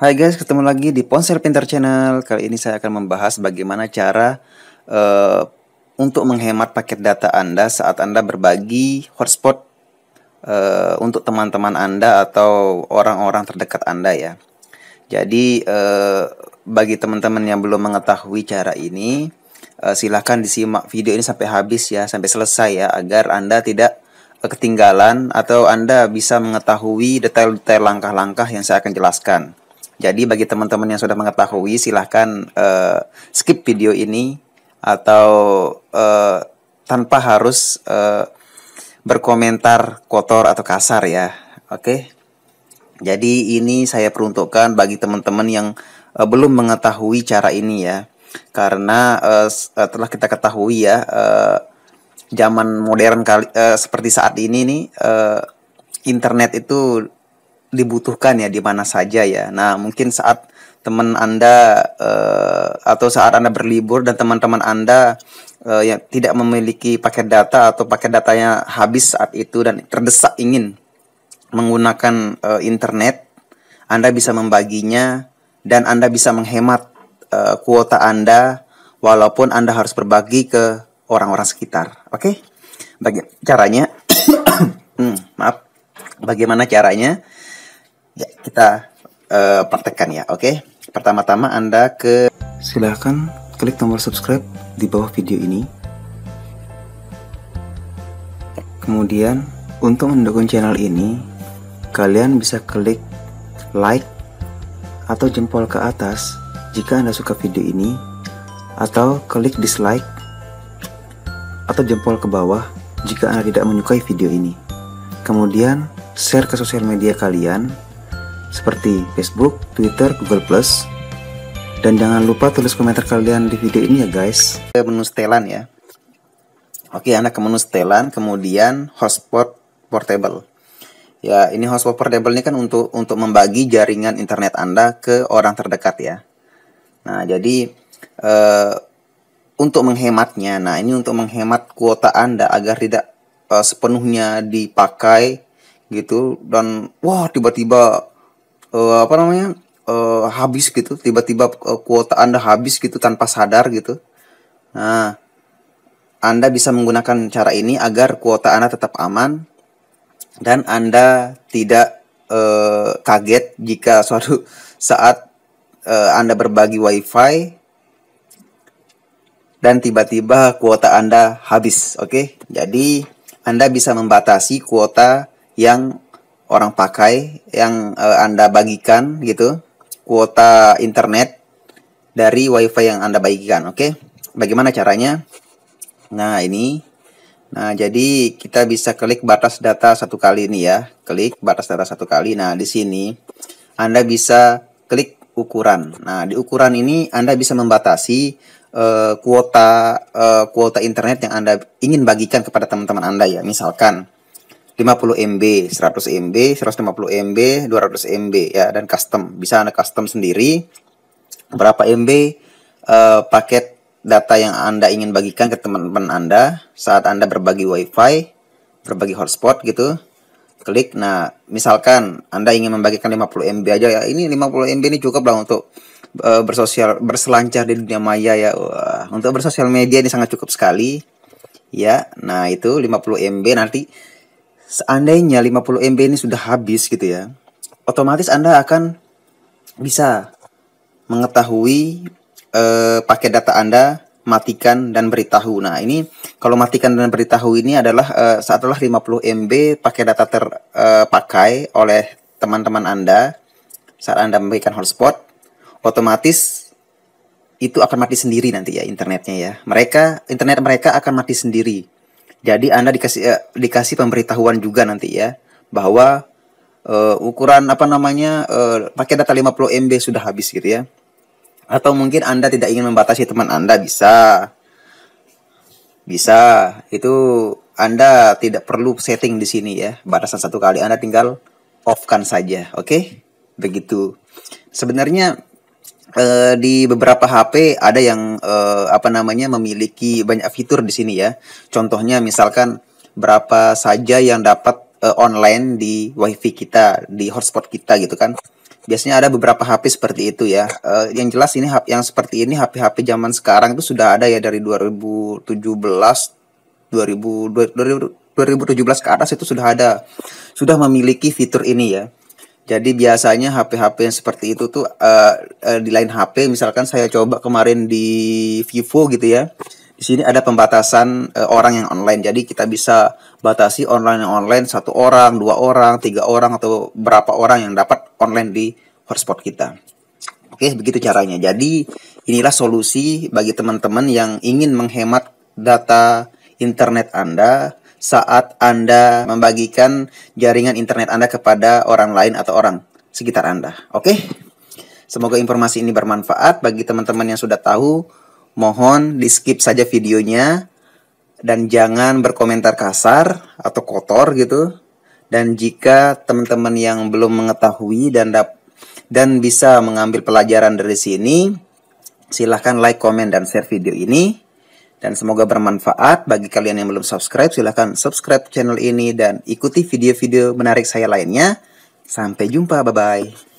Hai guys, ketemu lagi di Ponsel Pinter Channel. Kali ini saya akan membahas bagaimana cara uh, untuk menghemat paket data Anda saat Anda berbagi hotspot uh, untuk teman-teman Anda atau orang-orang terdekat Anda ya. Jadi uh, bagi teman-teman yang belum mengetahui cara ini, uh, silahkan disimak video ini sampai habis ya, sampai selesai ya, agar Anda tidak ketinggalan atau Anda bisa mengetahui detail-detail langkah-langkah yang saya akan jelaskan. Jadi bagi teman-teman yang sudah mengetahui silahkan uh, skip video ini atau uh, tanpa harus uh, berkomentar kotor atau kasar ya. Oke. Okay? Jadi ini saya peruntukkan bagi teman-teman yang uh, belum mengetahui cara ini ya. Karena uh, telah kita ketahui ya uh, zaman modern kali uh, seperti saat ini nih uh, internet itu dibutuhkan ya di mana saja ya. Nah, mungkin saat teman Anda uh, atau saat Anda berlibur dan teman-teman Anda uh, yang tidak memiliki paket data atau paket datanya habis saat itu dan terdesak ingin menggunakan uh, internet, Anda bisa membaginya dan Anda bisa menghemat uh, kuota Anda walaupun Anda harus berbagi ke orang-orang sekitar. Oke? Okay? Bagi caranya hmm, maaf. Bagaimana caranya? Ya, kita uh, praktekkan ya, oke? Okay? Pertama-tama Anda ke silahkan klik tombol subscribe di bawah video ini. Kemudian, untuk mendukung channel ini, kalian bisa klik like atau jempol ke atas jika Anda suka video ini atau klik dislike atau jempol ke bawah jika Anda tidak menyukai video ini. Kemudian, share ke sosial media kalian seperti Facebook, Twitter, Google+. plus Dan jangan lupa tulis komentar kalian di video ini ya guys. Ke menu setelan ya. Oke, Anda ke menu setelan, kemudian hotspot portable. Ya, ini hotspot portable ini kan untuk untuk membagi jaringan internet Anda ke orang terdekat ya. Nah, jadi eh, untuk menghematnya. Nah, ini untuk menghemat kuota Anda agar tidak eh, sepenuhnya dipakai gitu dan wah tiba-tiba uh, apa namanya uh, habis gitu tiba-tiba eh, kuota anda habis gitu tanpa sadar gitu nah anda bisa menggunakan cara ini agar kuota anda tetap aman dan anda tidak uh, kaget jika suatu saat uh, anda berbagi wifi dan tiba-tiba kuota anda habis oke okay? jadi anda bisa membatasi kuota yang orang pakai yang uh, Anda bagikan gitu kuota internet dari WiFi yang Anda bagikan, oke? Okay? Bagaimana caranya? Nah, ini Nah, jadi kita bisa klik batas data satu kali ini ya. Klik batas data satu kali. Nah, di sini Anda bisa klik ukuran. Nah, di ukuran ini Anda bisa membatasi uh, kuota uh, kuota internet yang Anda ingin bagikan kepada teman-teman Anda ya. Misalkan 50 MB, 100 MB, 150 MB, 200 MB ya dan custom. Bisa Anda custom sendiri berapa MB uh, eh, paket data yang Anda ingin bagikan ke teman-teman Anda saat Anda berbagi WiFi, berbagi hotspot gitu. Klik. Nah, misalkan Anda ingin membagikan 50 MB aja ya. Ini 50 MB ini cukup lah untuk uh, bersosial berselancar di dunia maya ya. Wah, untuk bersosial media ini sangat cukup sekali. Ya, nah itu 50 MB nanti seandainya 50 MB ini sudah habis gitu ya, otomatis Anda akan bisa mengetahui eh, paket data Anda matikan dan beritahu. Nah, ini kalau matikan dan beritahu ini adalah eh, setelah 50 MB paket data terpakai eh, oleh teman-teman Anda saat Anda memberikan hotspot, otomatis itu akan mati sendiri nanti ya internetnya ya. Mereka internet mereka akan mati sendiri jadi Anda dikasih eh, dikasih pemberitahuan juga nanti ya bahwa eh, ukuran apa namanya eh, pakai data 50 MB sudah habis gitu ya. Atau mungkin Anda tidak ingin membatasi teman Anda bisa. Bisa. Itu Anda tidak perlu setting di sini ya. Batasan satu kali Anda tinggal off kan saja, oke? Okay? Begitu. Sebenarnya uh, di beberapa HP ada yang uh, apa namanya memiliki banyak fitur di sini ya. Contohnya misalkan berapa saja yang dapat uh, online di WiFi kita, di hotspot kita gitu kan. Biasanya ada beberapa HP seperti itu ya. Uh, yang jelas ini yang seperti ini HP-HP zaman sekarang itu sudah ada ya dari 2017 2000, 2000 2017 ke atas itu sudah ada sudah memiliki fitur ini ya jadi biasanya HP-HP yang seperti itu tuh uh, uh, di lain HP misalkan saya coba kemarin di Vivo gitu ya. Di sini ada pembatasan uh, orang yang online. Jadi kita bisa batasi online yang online satu orang, dua orang, tiga orang atau berapa orang yang dapat online di hotspot kita. Oke, begitu caranya. Jadi inilah solusi bagi teman-teman yang ingin menghemat data internet Anda saat Anda membagikan jaringan internet Anda kepada orang lain atau orang sekitar Anda. Oke? Okay? Semoga informasi ini bermanfaat bagi teman-teman yang sudah tahu. Mohon di-skip saja videonya dan jangan berkomentar kasar atau kotor gitu. Dan jika teman-teman yang belum mengetahui dan dap dan bisa mengambil pelajaran dari sini, silahkan like, komen, dan share video ini. Dan semoga bermanfaat bagi kalian yang belum subscribe. Silahkan subscribe channel ini dan ikuti video-video menarik saya lainnya. Sampai jumpa, bye-bye.